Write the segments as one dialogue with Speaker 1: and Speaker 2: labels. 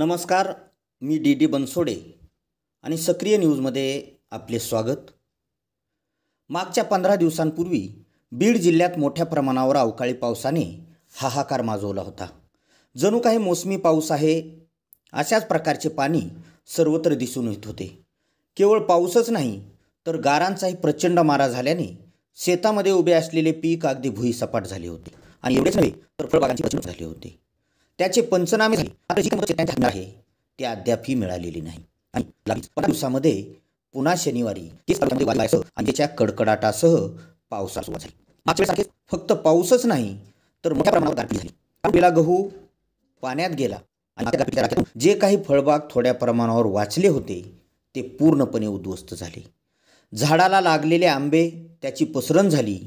Speaker 1: नमस्कार मी D D Bansode आणि सक्रिय न्यूजमध्ये आपले स्वागत मागच्या पंधरा दिवसांपूर्वी बीड जिल्ह्यात मोठ्या प्रमाणावर अवकाळी पावसाने हाहाकार माजवला होता जणू काही मोसमी पाऊस आहे अशाच प्रकारचे पाणी सर्वत्र दिसून येत होते केवळ पाऊसच नाही तर गारांचाही प्रचंड मारा झाल्याने शेतामध्ये उभे असलेले पीक अगदी भुईसपाट झाले होते आणि एवढेच नव्हे तर फळबागांची झाले होते त्याचे पंचनामे झाले आहे ते अद्यापही मिळालेली नाही आणि दिवसामध्ये पुन्हा शनिवारी आणि कडकडाटासह पावसाला सुरुवात झाली फक्त पाऊसच नाही तर मोठ्या प्रमाणात गारपीट झाली गेला गहू पाण्यात गेला आणि जे काही फळबाग थोड्या प्रमाणावर वाचले होते ते पूर्णपणे उद्ध्वस्त झाले झाडाला लागलेले आंबे त्याची पसरण झाली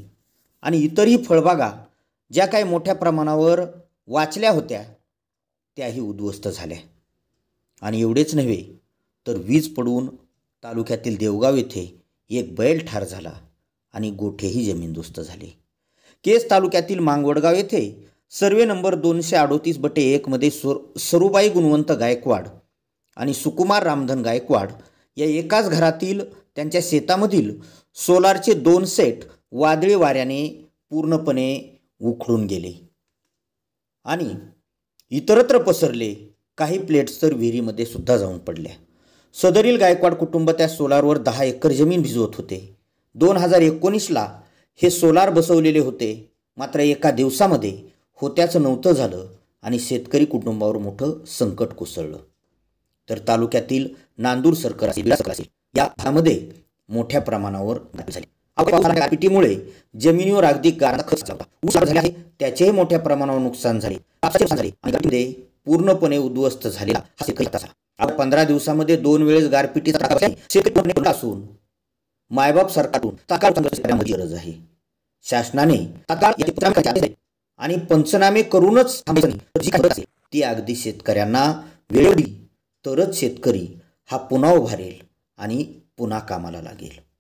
Speaker 1: आणि इतरही फळबागा ज्या काही मोठ्या प्रमाणावर वाचल्या होत्या त्याही उद्ध्वस्त झाल्या आणि एवढेच नव्हे तर वीज पडून तालुक्यातील देवगाव येथे एक बैल ठार झाला आणि गोठेही जमीनदोस्त झाले केस तालुक्यातील मांगवडगाव येथे सर्वे नंबर दोनशे अडोतीस बटे एकमध्ये स्वर सरुबाई गुणवंत गायकवाड आणि सुकुमार रामधन गायकवाड या एकाच घरातील त्यांच्या शेतामधील सोलारचे दोन सेट वादळी वाऱ्याने पूर्णपणे उखडून गेले आणि इतरत्र पसरले काही प्लेट्स तर विहिरीमध्ये सुद्धा जाऊन पडल्या सदरील गायकवाड कुटुंब त्या सोलारवर दहा एकर जमीन भिजवत होते दोन हजार एकोणीसला हे सोलार बसवलेले होते मात्र एका दिवसामध्ये होत्याच नव्हतं झालं आणि शेतकरी कुटुंबावर मोठं संकट कोसळलं तर तालुक्यातील नांदूर सरकार असेल या भागामध्ये मोठ्या प्रमाणावर झाली जमिनीवर अगदी गारा खर्च झाला त्याचेही मोठ्या प्रमाणावर नुकसान झाले कापसाचे नुकसान झाले आणि गारपीटीमध्ये पूर्णपणे उद्ध्वस्त झालेला हा शेतकरी झाला पंधरा दिवसामध्ये दोन वेळेस गारपिटीचा शेतकरी असून मायबाप सरकारून तात्काळ करण्याची गरज आहे शासनाने तात्काळ आणि पंचनामे करूनच थांबायचं ती अगदी शेतकऱ्यांना वेळ तरच शेतकरी हा पुन्हा उभारेल आणि पुन्हा कामाला लागेल